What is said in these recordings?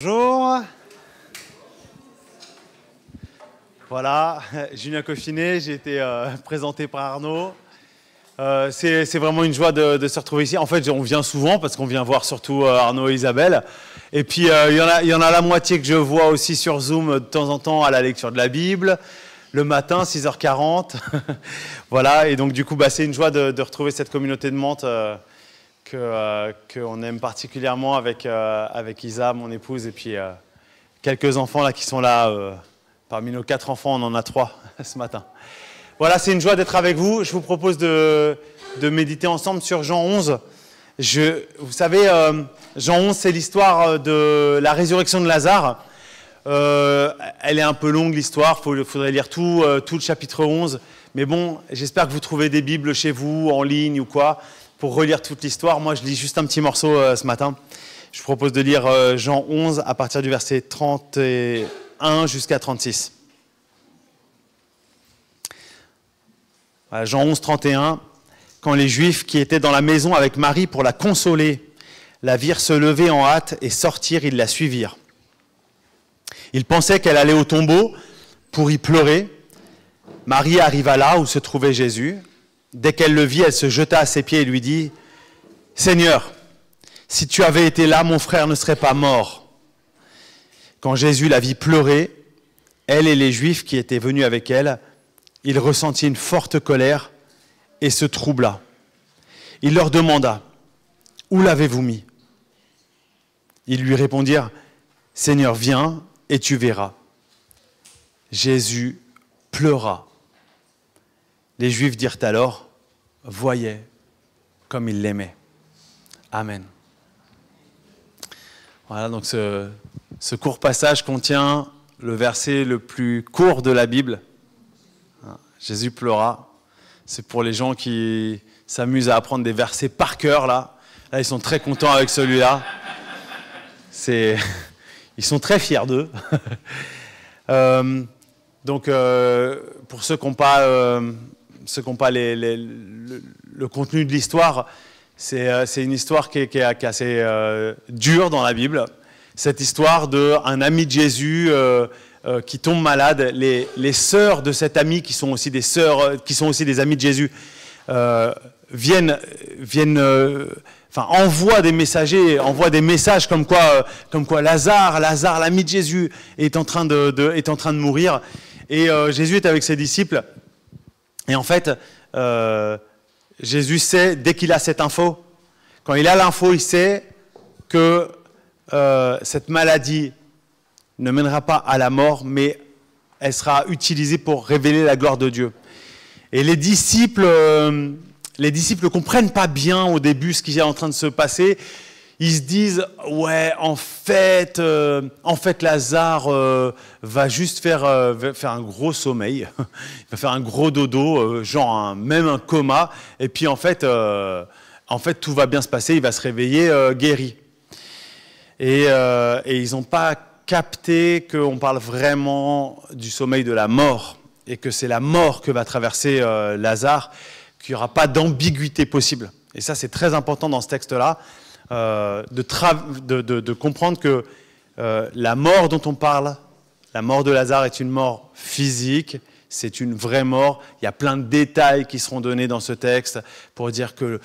Bonjour. Voilà, Julien Coffinet, j'ai été euh, présenté par Arnaud. Euh, c'est vraiment une joie de, se retrouver ici. En fait, on vient souvent parce qu'on vient voir surtout euh, Arnaud et Isabelle. Et puis, il y, en a, la moitié que je vois aussi sur Zoom de temps en temps à la lecture de la Bible, le matin, 6h40. voilà, et donc du coup, bah, c'est une joie de, de, retrouver cette communauté de Mantes qu'on euh, aime particulièrement avec, euh, avec Isa, mon épouse, et puis euh, quelques enfants là, qui sont là. parmi nos quatre enfants, on en a trois ce matin. Voilà, c'est une joie d'être avec vous. Je vous propose de, de, méditer ensemble sur Jean 11. Je, vous savez, Jean 11, c'est l'histoire de la résurrection de Lazare. elle est un peu longue, l'histoire. Il faudrait lire tout, tout le chapitre 11. Mais bon, j'espère que vous trouvez des Bibles chez vous, en ligne ou quoi pour relire toute l'histoire. Moi, je lis juste un petit morceau euh, ce matin. Je vous propose de lire euh, Jean 11 à partir du verset 31 jusqu'à 36. Jean 11, 31. Quand les Juifs qui étaient dans la maison avec Marie pour la consoler, la virent se lever en hâte et sortir, ils la suivirent. Ils pensaient qu'elle allait au tombeau pour y pleurer. Marie arriva là où se trouvait Jésus Dès qu'elle le vit, elle se jeta à ses pieds et lui dit, Seigneur, si tu avais été là, mon frère ne serait pas mort. Quand Jésus la vit pleurer, elle et les Juifs qui étaient venus avec elle, il ressentit une forte colère et se troubla. Il leur demanda, Où l'avez-vous mis Ils lui répondirent, Seigneur, viens et tu verras. Jésus pleura. Les Juifs dirent alors, voyait comme il l'aimait. Amen. Voilà, donc ce, ce, court passage contient le verset le plus court de la Bible. Hein, Jésus pleura. C'est pour les gens qui s'amusent à apprendre des versets par cœur, là. Là, ils sont très contents avec celui-là. Ils sont très fiers d'eux. Euh, donc, euh, pour ceux qui n'ont pas euh, ce qui n'ont pas le, contenu de l'histoire, c'est euh, une histoire qui est, assez euh, dure dans la Bible. Cette histoire d'un ami de Jésus euh, qui tombe malade, les, sœurs de cet ami qui sont aussi des sœurs, qui sont aussi des amis de Jésus, viennent, envoient des messagers, envoient des messages comme quoi, Lazare, Lazare, l'ami de Jésus, est en train de mourir. Et Jésus est avec ses disciples et en fait, euh, Jésus sait, dès qu'il a cette info, quand il a l'info, il sait que euh, cette maladie ne mènera pas à la mort, mais elle sera utilisée pour révéler la gloire de Dieu. Et les disciples, euh, les disciples comprennent pas bien au début ce qui est en train de se passer ils se disent ouais en fait euh, en fait Lazare euh, va juste faire euh, faire un gros sommeil il va faire un gros dodo genre même un coma et puis en fait en fait tout va bien se passer il va se réveiller guéri et, et ils n'ont pas capté qu'on parle vraiment du sommeil de la mort et que c'est la mort que va traverser Lazare qu'il n'y aura pas d'ambiguïté possible et ça c'est très important dans ce texte là euh, de, comprendre que euh, la mort dont on parle, la mort de Lazare est une mort physique, c'est une vraie mort. Il y a plein de détails qui seront donnés dans ce texte pour dire que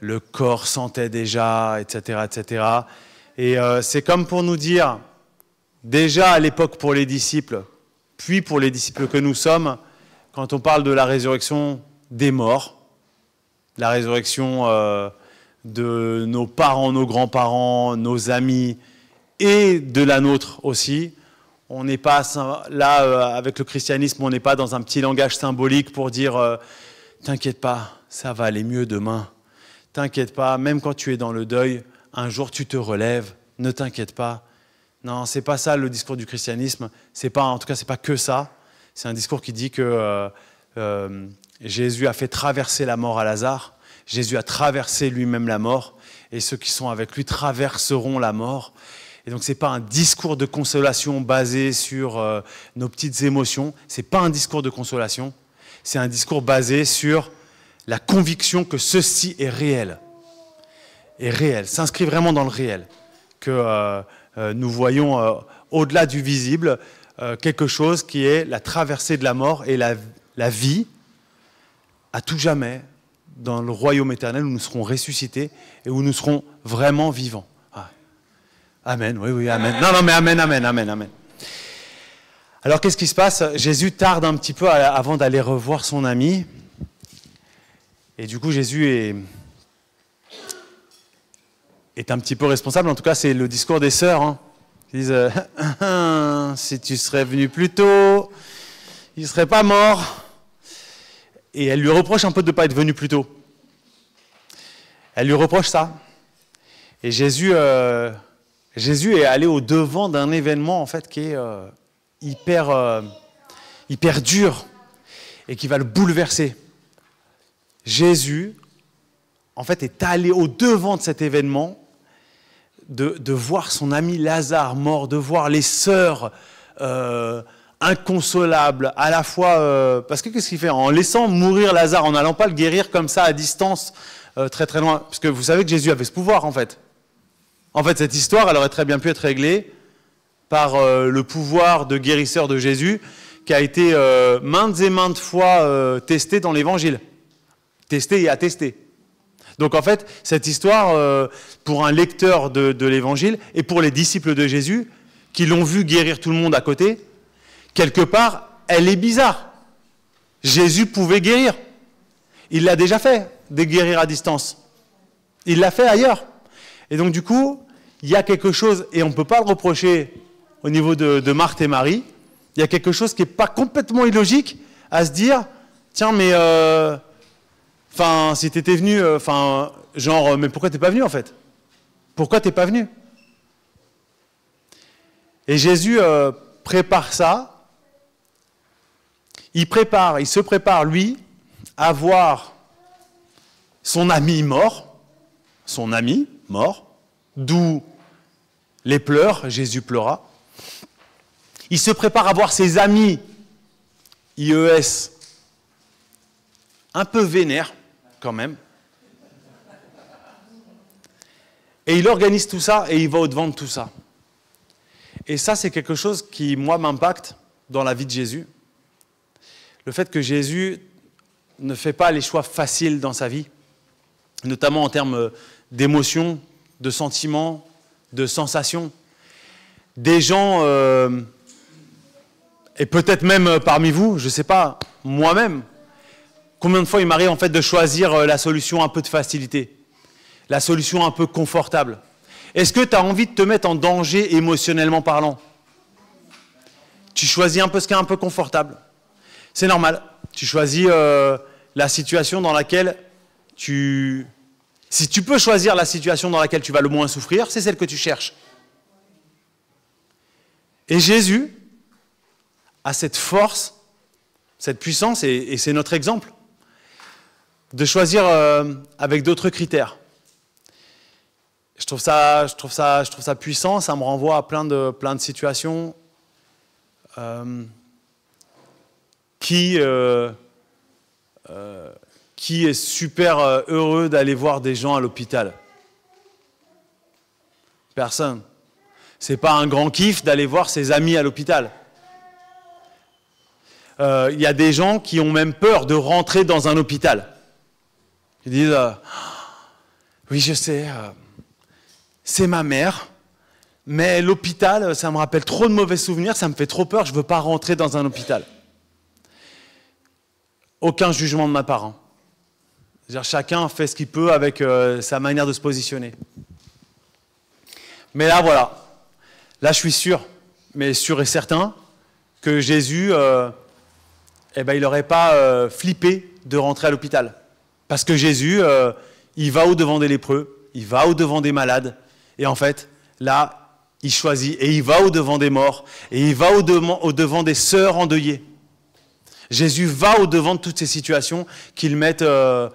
le corps sentait déjà, etc. etc. Et euh, c'est comme pour nous dire, déjà à l'époque pour les disciples, puis pour les disciples que nous sommes, quand on parle de la résurrection des morts, la résurrection de nos parents, nos grands-parents, nos amis et de la nôtre aussi. On n'est pas là euh, avec le christianisme, on n'est pas dans un petit langage symbolique pour dire euh, t'inquiète pas, ça va aller mieux demain. T'inquiète pas, même quand tu es dans le deuil, un jour tu te relèves, ne t'inquiète pas. Non, c'est pas ça le discours du christianisme, c'est pas en tout cas ce n'est pas que ça. C'est un discours qui dit que euh, Jésus a fait traverser la mort à Lazare Jésus a traversé lui-même la mort, et ceux qui sont avec lui traverseront la mort. Et donc, ce n'est pas un discours de consolation basé sur euh, nos petites émotions, ce n'est pas un discours de consolation, c'est un discours basé sur la conviction que ceci est réel, est réel, s'inscrit vraiment dans le réel, que euh, euh, nous voyons au-delà du visible quelque chose qui est la traversée de la mort et la, la vie à tout jamais, dans le royaume éternel où nous serons ressuscités et où nous serons vraiment vivants. Ah. Amen, oui, oui, amen. Non, non, mais amen, amen, amen, amen. Alors qu'est-ce qui se passe Jésus tarde un petit peu avant d'aller revoir son ami. Et du coup, Jésus est, est un petit peu responsable. En tout cas, c'est le discours des sœurs. Hein. Ils disent, euh, si tu serais venu plus tôt, il ne serait pas mort et elle lui reproche un peu de ne pas être venue plus tôt. Elle lui reproche ça. Et Jésus, euh, Jésus est allé au devant d'un événement en fait qui est euh, euh, hyper, dur et qui va le bouleverser. Jésus, en fait, est allé au devant de cet événement, de, de voir son ami Lazare mort, de voir les sœurs inconsolable, à la fois... Euh, parce que qu'est-ce qu'il fait En laissant mourir Lazare, en n'allant pas le guérir comme ça à distance, euh, très très loin. Parce que vous savez que Jésus avait ce pouvoir, en fait. En fait, cette histoire, elle aurait très bien pu être réglée par euh, le pouvoir de guérisseur de Jésus, qui a été maintes et maintes fois testé dans l'Évangile. Testé et attesté. Donc en fait, cette histoire, pour un lecteur de l'Évangile et pour les disciples de Jésus, qui l'ont vu guérir tout le monde à côté, quelque part, elle est bizarre. Jésus pouvait guérir. Il l'a déjà fait, de guérir à distance. Il l'a fait ailleurs. Et donc du coup, il y a quelque chose, et on ne peut pas le reprocher au niveau de, Marthe et Marie, il y a quelque chose qui n'est pas complètement illogique à se dire, tiens, mais... Euh, Enfin, si t'étais venu, euh, enfin, genre, euh, mais pourquoi t'es pas venu en fait Pourquoi t'es pas venu Et Jésus euh, prépare ça il prépare, il se prépare, lui, à voir son ami mort, son ami mort, d'où les pleurs, Jésus pleura. Il se prépare à voir ses amis IES un peu vénère quand même. Et il organise tout ça et il va au-devant de tout ça. Et ça, c'est quelque chose qui, moi, m'impacte dans la vie de Jésus le fait que Jésus ne fait pas les choix faciles dans sa vie, notamment en termes euh, d'émotions, de sentiments, de sensations. Des gens, euh, et peut-être même euh, parmi vous, je ne sais pas, moi-même, combien de fois il m'arrive en fait de choisir la solution un peu de facilité, la solution un peu confortable. Est-ce que tu as envie de te mettre en danger émotionnellement parlant Tu choisis un peu ce qui est un peu confortable. C'est normal. Tu choisis euh, la situation dans laquelle tu... Si tu peux choisir la situation dans laquelle tu vas le moins souffrir, c'est celle que tu cherches. Et Jésus a cette force, cette puissance, et, c'est notre exemple, de choisir euh, avec d'autres critères. Je trouve, ça, je, trouve ça, je trouve ça puissant, ça me renvoie à plein de, plein de situations. Euh, qui, euh, euh, qui est super euh, heureux d'aller voir des gens à l'hôpital Personne. C'est pas un grand kiff d'aller voir ses amis à l'hôpital. Il y a des gens qui ont même peur de rentrer dans un hôpital. Ils disent Oui, je sais, c'est ma mère, mais l'hôpital, ça me rappelle trop de mauvais souvenirs, ça me fait trop peur, je ne veux pas rentrer dans un hôpital aucun jugement de ma part. Hein. chacun fait ce qu'il peut avec euh, sa manière de se positionner. Mais là, voilà. Là, je suis sûr, mais sûr et certain, que Jésus, euh, eh ben, il n'aurait pas euh, flippé de rentrer à l'hôpital. Parce que Jésus, il va au-devant des lépreux, il va au-devant des malades. Et en fait, là, il choisit et il va au-devant des morts et il va au-devant au -devant des sœurs endeuillées. Jésus va au-devant de toutes ces situations qu'il mettent, euh,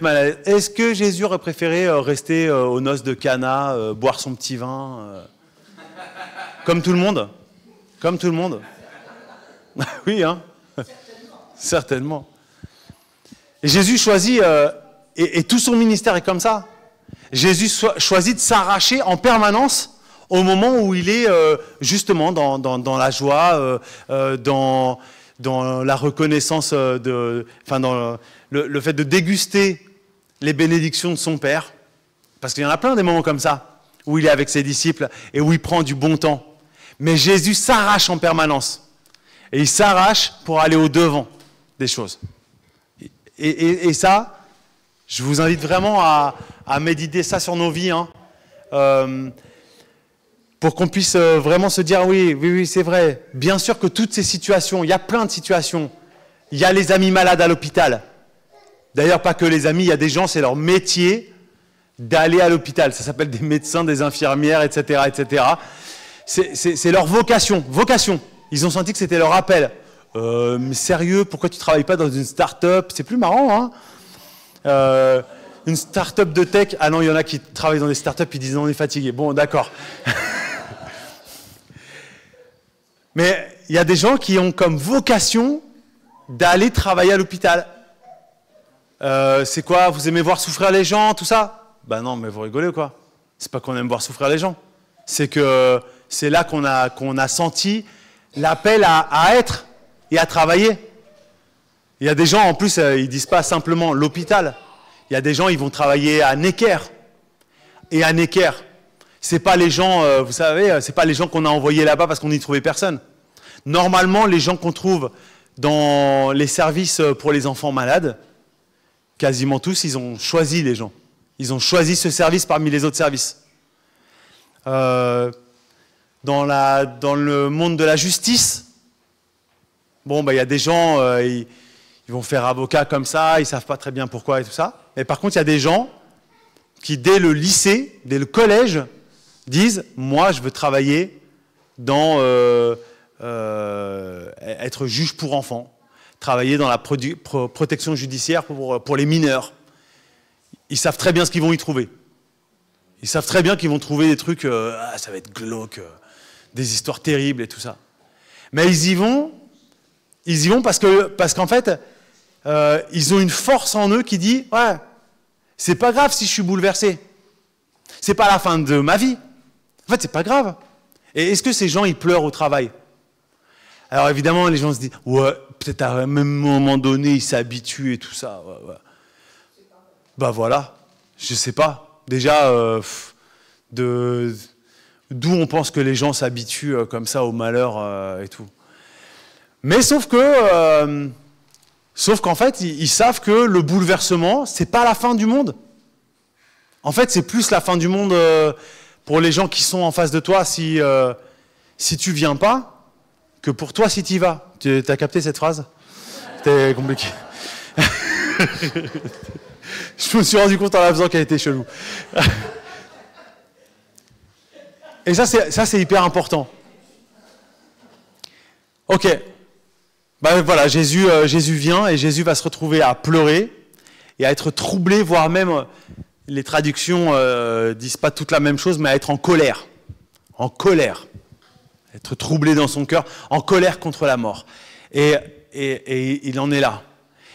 mal à l'aise. Est-ce que Jésus aurait préféré euh, rester euh, aux noces de Cana, boire son petit vin Comme tout le monde Comme tout le monde Oui, hein Certainement. Jésus choisit, et, tout son ministère est comme ça. Jésus choisit de s'arracher en permanence au moment où il est justement dans, dans, la joie, dans, dans la reconnaissance, euh, de, enfin dans le, fait de déguster les bénédictions de son Père, parce qu'il y en a plein des moments comme ça, où il est avec ses disciples et où il prend du bon temps. Mais Jésus s'arrache en permanence. Et il s'arrache pour aller au devant des choses. Et, ça, je vous invite vraiment à, méditer ça sur nos vies. Hein. Euh, pour qu'on puisse euh, vraiment se dire oui, oui, oui, c'est vrai. Bien sûr que toutes ces situations, il y a plein de situations. Il y a les amis malades à l'hôpital. D'ailleurs, pas que les amis, il y a des gens, c'est leur métier d'aller à l'hôpital. Ça s'appelle des médecins, des infirmières, etc., etc. C'est leur vocation, vocation. Ils ont senti que c'était leur appel. Euh, mais sérieux, pourquoi tu travailles pas dans une start-up C'est plus marrant, hein euh, Une start-up de tech Ah non, il y en a qui travaillent dans des start-up, ils disent on est fatigué. Bon, d'accord. Mais il y a des gens qui ont comme vocation d'aller travailler à l'hôpital. Euh, c'est quoi Vous aimez voir souffrir les gens, tout ça Ben non, mais vous rigolez quoi C'est pas qu'on aime voir souffrir les gens. C'est que c'est là qu'on a, qu'on a senti l'appel à, à, être et à travailler. Il y a des gens, en plus, euh, ils disent pas simplement l'hôpital. Il y a des gens, ils vont travailler à Necker. Et à Necker, c'est pas les gens, euh, vous savez, euh, c'est pas les gens qu'on a envoyés là-bas parce qu'on n'y trouvait personne. Normalement, les gens qu'on trouve dans les services euh, pour les enfants malades, quasiment tous, ils ont choisi les gens. Ils ont choisi ce service parmi les autres services. dans, le monde de la justice, bon, bah, il y a des gens, ils, ils, vont faire avocat comme ça, ils savent pas très bien pourquoi et tout ça. Mais par contre, il y a des gens qui, dès le lycée, dès le collège, disent, moi, je veux travailler dans euh, euh, être juge pour enfants, travailler dans la protection judiciaire pour, les mineurs. Ils savent très bien ce qu'ils vont y trouver. Ils savent très bien qu'ils vont trouver des trucs, euh, ah, ça va être glauque, des histoires terribles et tout ça. Mais ils y vont, ils y vont parce parce qu'en fait, ils ont une force en eux qui dit, ouais, c'est pas grave si je suis bouleversé, c'est pas la fin de ma vie, en fait, c'est pas grave. Et est-ce que ces gens, ils pleurent au travail Alors évidemment, les gens se disent, ouais, peut-être à un même moment donné, ils s'habituent et tout ça. Bah voilà, je sais pas. Déjà, euh, de d'où on pense que les gens s'habituent euh, comme ça au malheur euh, et tout. Mais sauf que, sauf qu'en fait, ils, ils, savent que le bouleversement, c'est pas la fin du monde. En fait, c'est plus la fin du monde pour les gens qui sont en face de toi, si, euh, si tu viens pas, que pour toi si tu y vas. Tu as capté cette phrase C'était compliqué. Je me suis rendu compte en la faisant qu'elle était chelou. Et ça, c'est hyper important. Ok. Ben voilà, Jésus, euh, Jésus vient et Jésus va se retrouver à pleurer et à être troublé, voire même les traductions euh, disent pas toute la même chose, mais à être en colère. En colère. Être troublé dans son cœur, en colère contre la mort. Et, il en est là.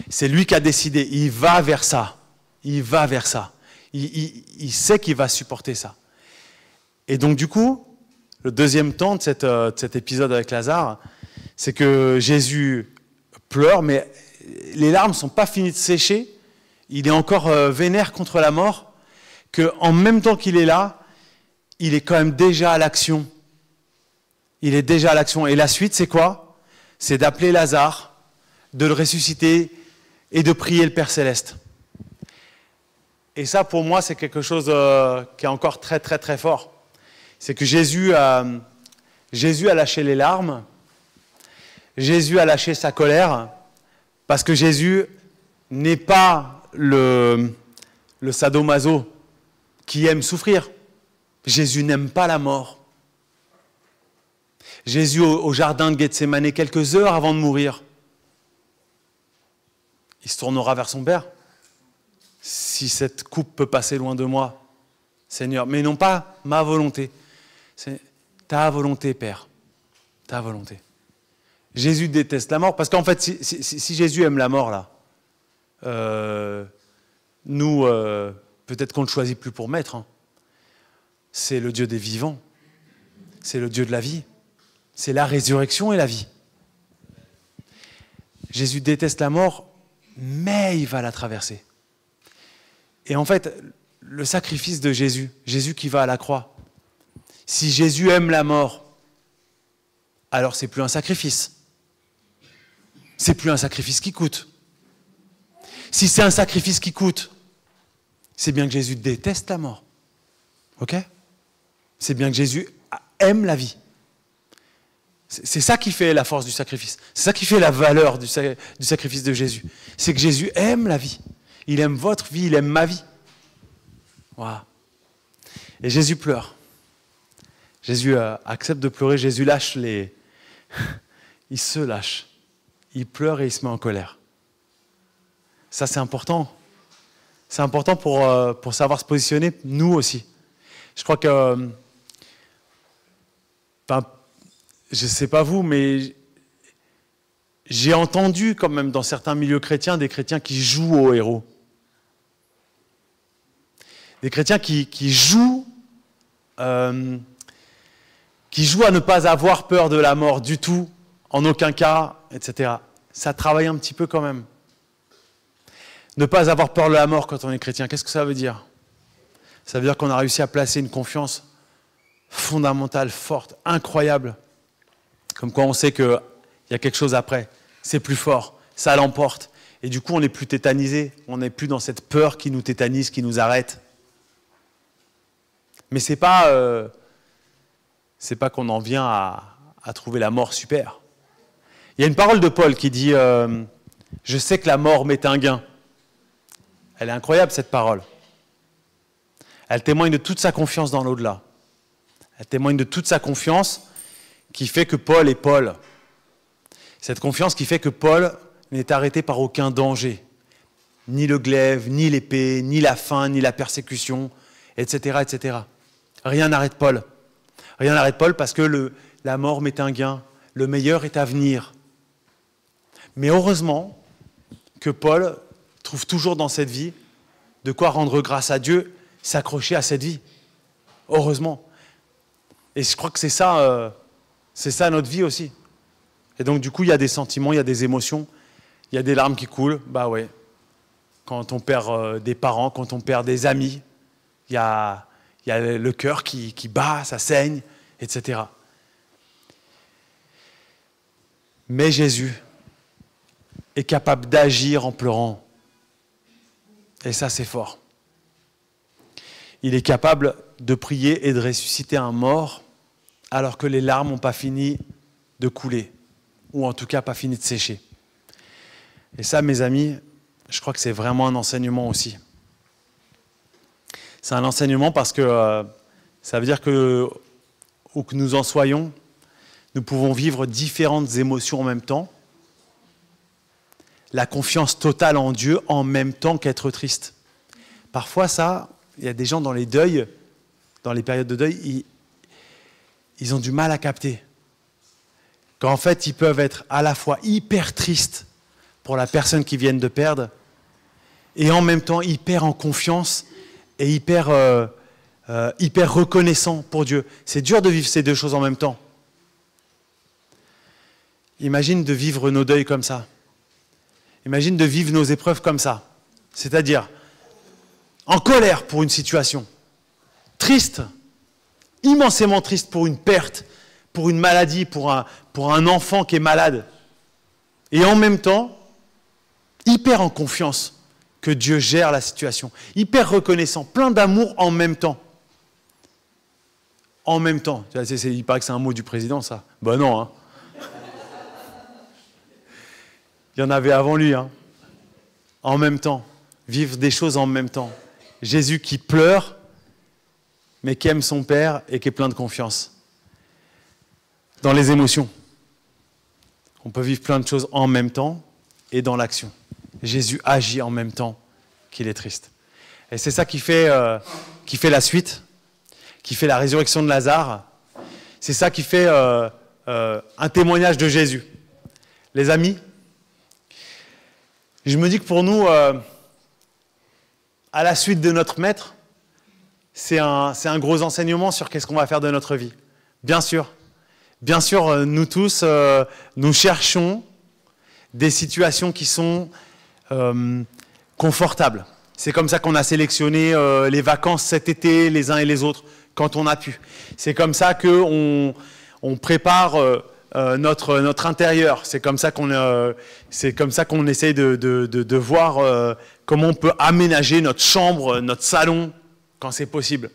C'est lui qui a décidé. Il va vers ça. Il va vers ça. Il, sait qu'il va supporter ça. Et donc, du coup, le deuxième temps de, euh, de cet épisode avec Lazare, c'est que Jésus pleure, mais les larmes ne sont pas finies de sécher il est encore euh, vénère contre la mort, qu'en même temps qu'il est là, il est quand même déjà à l'action. Il est déjà à l'action. Et la suite, c'est quoi C'est d'appeler Lazare, de le ressusciter et de prier le Père céleste. Et ça, pour moi, c'est quelque chose euh, qui est encore très, très, très fort. C'est que Jésus, euh, Jésus a lâché les larmes, Jésus a lâché sa colère, parce que Jésus n'est pas le, sadomaso qui aime souffrir. Jésus n'aime pas la mort. Jésus au, jardin de Gethsemane quelques heures avant de mourir, il se tournera vers son Père. Si cette coupe peut passer loin de moi, Seigneur, mais non pas ma volonté, c'est ta volonté, Père, ta volonté. Jésus déteste la mort, parce qu'en fait, si Jésus aime la mort, là, euh, nous, euh, peut-être qu'on ne choisit plus pour maître. Hein. C'est le Dieu des vivants. C'est le Dieu de la vie. C'est la résurrection et la vie. Jésus déteste la mort, mais il va la traverser. Et en fait, le sacrifice de Jésus, Jésus qui va à la croix, si Jésus aime la mort, alors c'est plus un sacrifice. C'est plus un sacrifice qui coûte si c'est un sacrifice qui coûte, c'est bien que Jésus déteste la mort. OK C'est bien que Jésus aime la vie. C'est ça qui fait la force du sacrifice. C'est ça qui fait la valeur du, sacrifice de Jésus. C'est que Jésus aime la vie. Il aime votre vie, il aime ma vie. Et Jésus pleure. Jésus euh, accepte de pleurer. Jésus lâche les. il se lâche. Il pleure et il se met en colère. Ça, c'est important. C'est important pour, euh, pour savoir se positionner, nous aussi. Je crois que... je ne sais pas vous, mais j'ai entendu quand même dans certains milieux chrétiens des chrétiens qui jouent aux héros. Des chrétiens qui, qui jouent... Euh, qui jouent à ne pas avoir peur de la mort du tout, en aucun cas, etc. Ça travaille un petit peu quand même. Ne pas avoir peur de la mort quand on est chrétien, qu'est-ce que ça veut dire Ça veut dire qu'on a réussi à placer une confiance fondamentale, forte, incroyable. Comme quoi on sait qu'il y a quelque chose après. C'est plus fort, ça l'emporte. Et du coup, on n'est plus tétanisé, on n'est plus dans cette peur qui nous tétanise, qui nous arrête. Mais c'est pas, euh, c'est pas qu'on en vient à, trouver la mort super. Il y a une parole de Paul qui dit euh, Je sais que la mort m'est un gain. Elle est incroyable, cette parole. Elle témoigne de toute sa confiance dans l'au-delà. Elle témoigne de toute sa confiance qui fait que Paul est Paul. Cette confiance qui fait que Paul n'est arrêté par aucun danger. Ni le glaive, ni l'épée, ni la faim, ni la persécution, etc. etc. Rien n'arrête Paul. Rien n'arrête Paul parce que la mort met un gain. Le meilleur est à venir. Mais heureusement que Paul trouve toujours dans cette vie de quoi rendre grâce à Dieu, s'accrocher à cette vie. Heureusement. Et je crois que c'est ça, euh, ça notre vie aussi. Et donc du coup, il y a des sentiments, il y a des émotions, il y a des larmes qui coulent. Bah ouais. Quand on perd euh, des parents, quand on perd des amis, il y a, le cœur qui bat, ça saigne, etc. Mais Jésus est capable d'agir en pleurant. Et ça, c'est fort. Il est capable de prier et de ressusciter un mort alors que les larmes n'ont pas fini de couler, ou en tout cas pas fini de sécher. Et ça, mes amis, je crois que c'est vraiment un enseignement aussi. C'est un enseignement parce que euh, ça veut dire que, où que nous en soyons, nous pouvons vivre différentes émotions en même temps, la confiance totale en Dieu en même temps qu'être triste. Parfois, ça, il y a des gens dans les deuils, dans les périodes de deuil, ils, ont du mal à capter. Qu'en fait, ils peuvent être à la fois hyper tristes pour la personne qu'ils viennent de perdre, et en même temps hyper en confiance et hyper, euh, euh, hyper reconnaissant pour Dieu. C'est dur de vivre ces deux choses en même temps. Imagine de vivre nos deuils comme ça. Imagine de vivre nos épreuves comme ça. C'est-à-dire en colère pour une situation, triste, immensément triste pour une perte, pour une maladie, pour un, enfant qui est malade. Et en même temps, hyper en confiance que Dieu gère la situation, hyper reconnaissant, plein d'amour en même temps. En même temps, il paraît que c'est un mot du président, ça. Ben non, hein. Il y en avait avant lui. Hein. En même temps, vivre des choses en même temps. Jésus qui pleure, mais qui aime son Père et qui est plein de confiance. Dans les émotions. On peut vivre plein de choses en même temps et dans l'action. Jésus agit en même temps qu'il est triste. Et c'est ça qui fait, euh, qui fait la suite, qui fait la résurrection de Lazare. C'est ça qui fait euh, euh, un témoignage de Jésus. Les amis, je me dis que pour nous, euh, à la suite de notre maître, c'est un, gros enseignement sur qu'est-ce qu'on va faire de notre vie. Bien sûr, bien sûr, euh, nous tous, euh, nous cherchons des situations qui sont confortables. C'est comme ça qu'on a sélectionné les vacances cet été, les uns et les autres, quand on a pu. C'est comme ça qu'on on prépare euh, notre, intérieur. C'est comme ça qu'on euh, c'est comme de, voir euh, comment on peut aménager notre chambre, notre salon, quand c'est possible.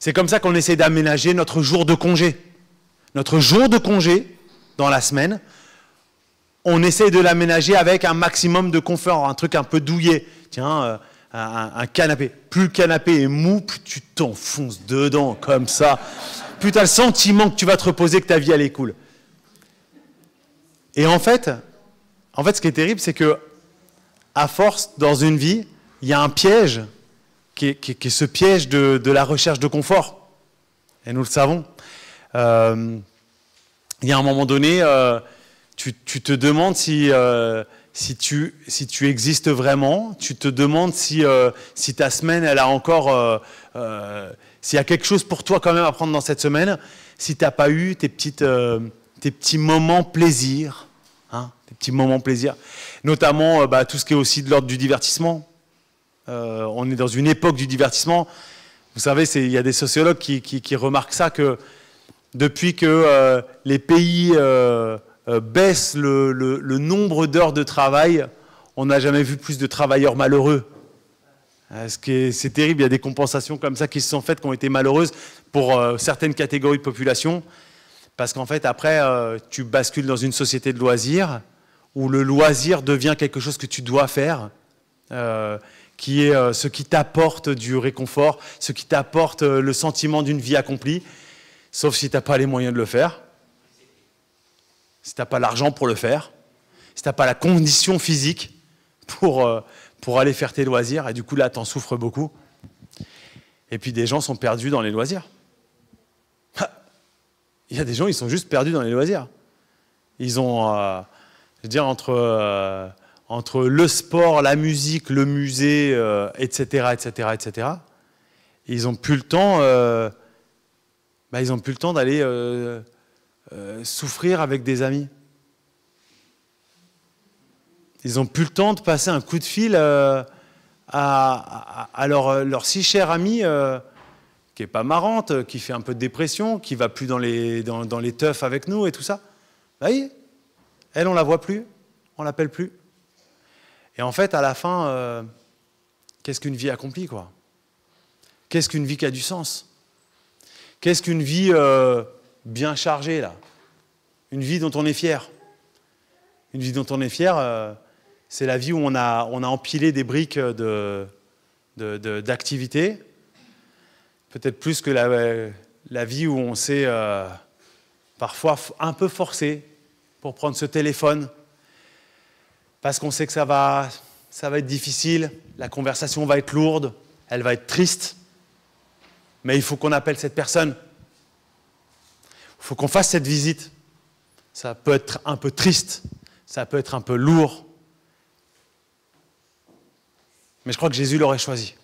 C'est comme ça qu'on essaie d'aménager notre jour de congé. Notre jour de congé dans la semaine, on essaie de l'aménager avec un maximum de confort, un truc un peu douillet. Tiens, un, un, canapé. Plus le canapé est mou, plus tu t'enfonces dedans comme ça. Plus tu as le sentiment que tu vas te reposer, que ta vie elle est cool. Et en fait, en fait, ce qui est terrible, c'est que, à force, dans une vie, il y a un piège qui est, ce piège de, la recherche de confort. Et nous le savons. Euh, il y a un moment donné, euh, tu, te demandes euh, si, tu, existes vraiment. Tu te demandes si, ta semaine, elle a encore. s'il y a quelque chose pour toi quand même à prendre dans cette semaine. Si tu n'as pas eu tes, tes petits moments plaisir Hein, des petits moments plaisir. Notamment euh, bah, tout ce qui est aussi de l'ordre du divertissement. Euh, on est dans une époque du divertissement. Vous savez, il y a des sociologues qui, remarquent ça, que depuis que euh, les pays baissent le, le nombre d'heures de travail, on n'a jamais vu plus de travailleurs malheureux. C'est terrible, il y a des compensations comme ça qui se sont faites, qui ont été malheureuses pour certaines catégories de population. Parce qu'en fait, après, euh, tu bascules dans une société de loisirs où le loisir devient quelque chose que tu dois faire, euh, qui est euh, ce qui t'apporte du réconfort, ce qui t'apporte le sentiment d'une vie accomplie, sauf si tu n'as pas les moyens de le faire, si tu n'as pas l'argent pour le faire, si tu n'as pas la condition physique pour, pour aller faire tes loisirs, et du coup là, tu en souffres beaucoup. Et puis des gens sont perdus dans les loisirs. Il y a des gens, ils sont juste perdus dans les loisirs. Ils ont, euh, je veux dire, entre, euh, entre le sport, la musique, le musée, etc., etc., etc., ils n'ont plus le temps, euh, bah, ils ont plus le temps d'aller souffrir avec des amis. Ils n'ont plus le temps de passer un coup de fil à, à, leur, si cher ami qui est pas marrante, euh, qui fait un peu de dépression, qui va plus dans les, dans, les teufs avec nous et tout ça. Bah oui, elle, on la voit plus, on l'appelle plus. Et en fait, à la fin, euh, qu'est-ce qu'une vie accomplie, quoi Qu'est-ce qu'une vie qui a du sens Qu'est-ce qu'une vie euh, bien chargée, là Une vie dont on est fier. Une vie dont on est fier, c'est la vie où on a, empilé des briques d'activités. De, de, peut-être plus que la, vie où on s'est euh, parfois un peu forcé pour prendre ce téléphone, parce qu'on sait que ça va, ça va être difficile, la conversation va être lourde, elle va être triste, mais il faut qu'on appelle cette personne, il faut qu'on fasse cette visite. Ça peut être un peu triste, ça peut être un peu lourd, mais je crois que Jésus l'aurait choisi.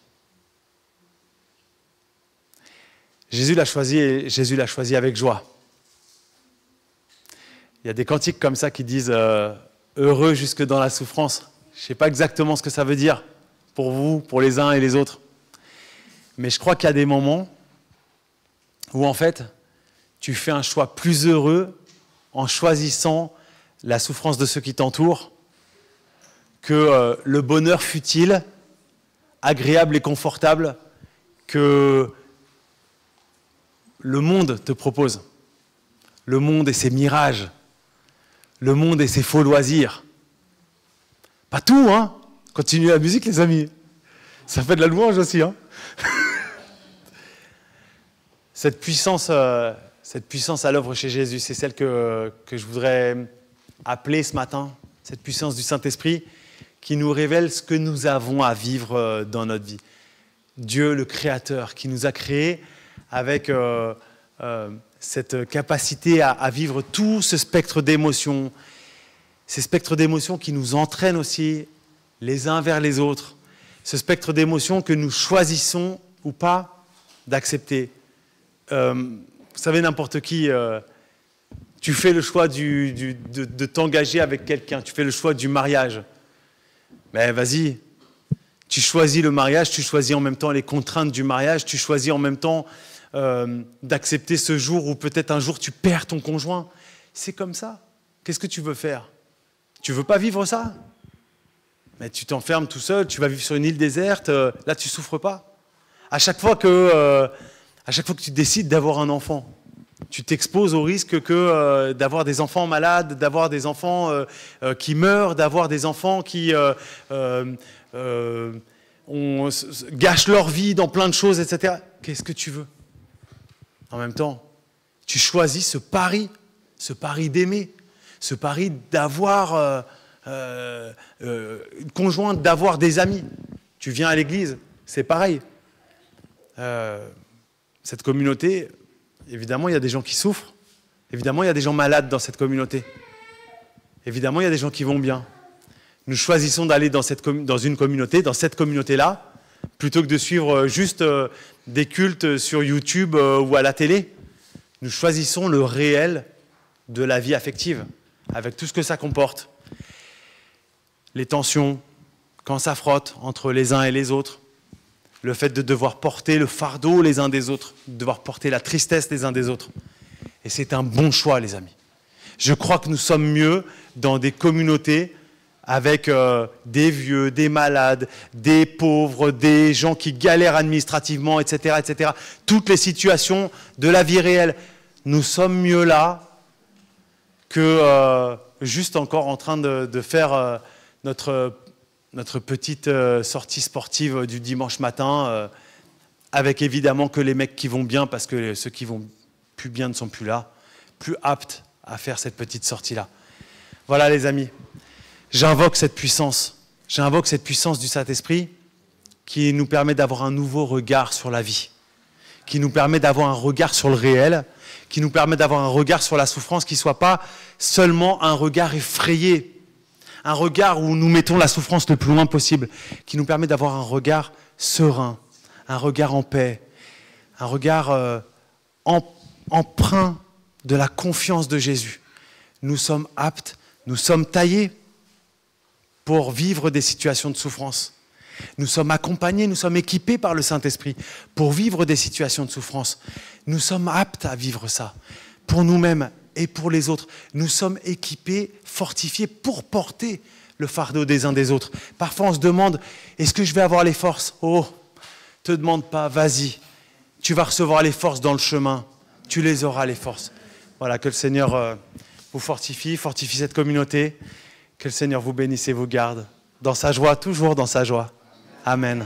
Jésus l'a choisi et Jésus l'a choisi avec joie. Il y a des cantiques comme ça qui disent euh, heureux jusque dans la souffrance. Je ne sais pas exactement ce que ça veut dire pour vous, pour les uns et les autres. Mais je crois qu'il y a des moments où en fait, tu fais un choix plus heureux en choisissant la souffrance de ceux qui t'entourent que euh, le bonheur futile, agréable et confortable que le monde te propose. Le monde et ses mirages. Le monde et ses faux loisirs. Pas tout, hein Continuez la musique, les amis. Ça fait de la louange aussi, hein cette, puissance, euh, cette puissance à l'œuvre chez Jésus, c'est celle que, que je voudrais appeler ce matin, cette puissance du Saint-Esprit qui nous révèle ce que nous avons à vivre euh, dans notre vie. Dieu, le Créateur, qui nous a créés, avec euh, euh, cette capacité à, vivre tout ce spectre d'émotions, ces spectres d'émotions qui nous entraînent aussi les uns vers les autres, ce spectre d'émotions que nous choisissons ou pas d'accepter. Euh, vous savez, n'importe qui, tu fais le choix de t'engager avec quelqu'un, tu fais le choix du mariage. Mais vas-y, tu choisis le mariage, tu choisis en même temps les contraintes du mariage, tu choisis en même temps euh, d'accepter ce jour où peut-être un jour tu perds ton conjoint. C'est comme ça. Qu'est-ce que tu veux faire Tu veux pas vivre ça Mais tu t'enfermes tout seul, tu vas vivre sur une île déserte, euh, là tu souffres pas. À chaque fois que, euh, à chaque fois que tu décides d'avoir un enfant, tu t'exposes au risque que d'avoir des enfants malades, d'avoir des enfants qui meurent, d'avoir des enfants qui gâchent leur vie dans plein de choses, etc. Qu'est-ce que tu veux en même temps, tu choisis ce pari, ce pari d'aimer, ce pari d'avoir euh, euh, euh, une conjointe, d'avoir des amis. Tu viens à l'église, c'est pareil. cette communauté, évidemment, il y a des gens qui souffrent. Évidemment, il y a des gens malades dans cette communauté. Évidemment, il y a des gens qui vont bien. Nous choisissons d'aller dans, dans une communauté, dans cette communauté-là, plutôt que de suivre euh, juste euh, des cultes sur YouTube euh, ou à la télé. Nous choisissons le réel de la vie affective, avec tout ce que ça comporte. Les tensions, quand ça frotte entre les uns et les autres, le fait de devoir porter le fardeau les uns des autres, de devoir porter la tristesse les uns des autres. Et c'est un bon choix, les amis. Je crois que nous sommes mieux dans des communautés avec euh, des vieux, des malades, des pauvres, des gens qui galèrent administrativement, etc., etc. Toutes les situations de la vie réelle. Nous sommes mieux là que euh, juste encore en train de, faire euh, notre, notre, petite sortie sportive du dimanche matin, avec évidemment que les mecs qui vont bien, parce que ceux qui vont plus bien ne sont plus là, plus aptes à faire cette petite sortie-là. Voilà les amis. J'invoque cette puissance. J'invoque cette puissance du Saint-Esprit qui nous permet d'avoir un nouveau regard sur la vie, qui nous permet d'avoir un regard sur le réel, qui nous permet d'avoir un regard sur la souffrance qui ne soit pas seulement un regard effrayé, un regard où nous mettons la souffrance le plus loin possible, qui nous permet d'avoir un regard serein, un regard en paix, un regard euh, emprunt empreint de la confiance de Jésus. Nous sommes aptes, nous sommes taillés pour vivre des situations de souffrance. Nous sommes accompagnés, nous sommes équipés par le Saint-Esprit pour vivre des situations de souffrance. Nous sommes aptes à vivre ça pour nous-mêmes et pour les autres. Nous sommes équipés, fortifiés pour porter le fardeau des uns des autres. Parfois, on se demande, est-ce que je vais avoir les forces Oh, te demande pas, vas-y. Tu vas recevoir les forces dans le chemin. Tu les auras, les forces. Voilà, que le Seigneur euh, vous fortifie, fortifie cette communauté. Que le Seigneur vous bénisse et vous garde dans sa joie, toujours dans sa joie. Amen.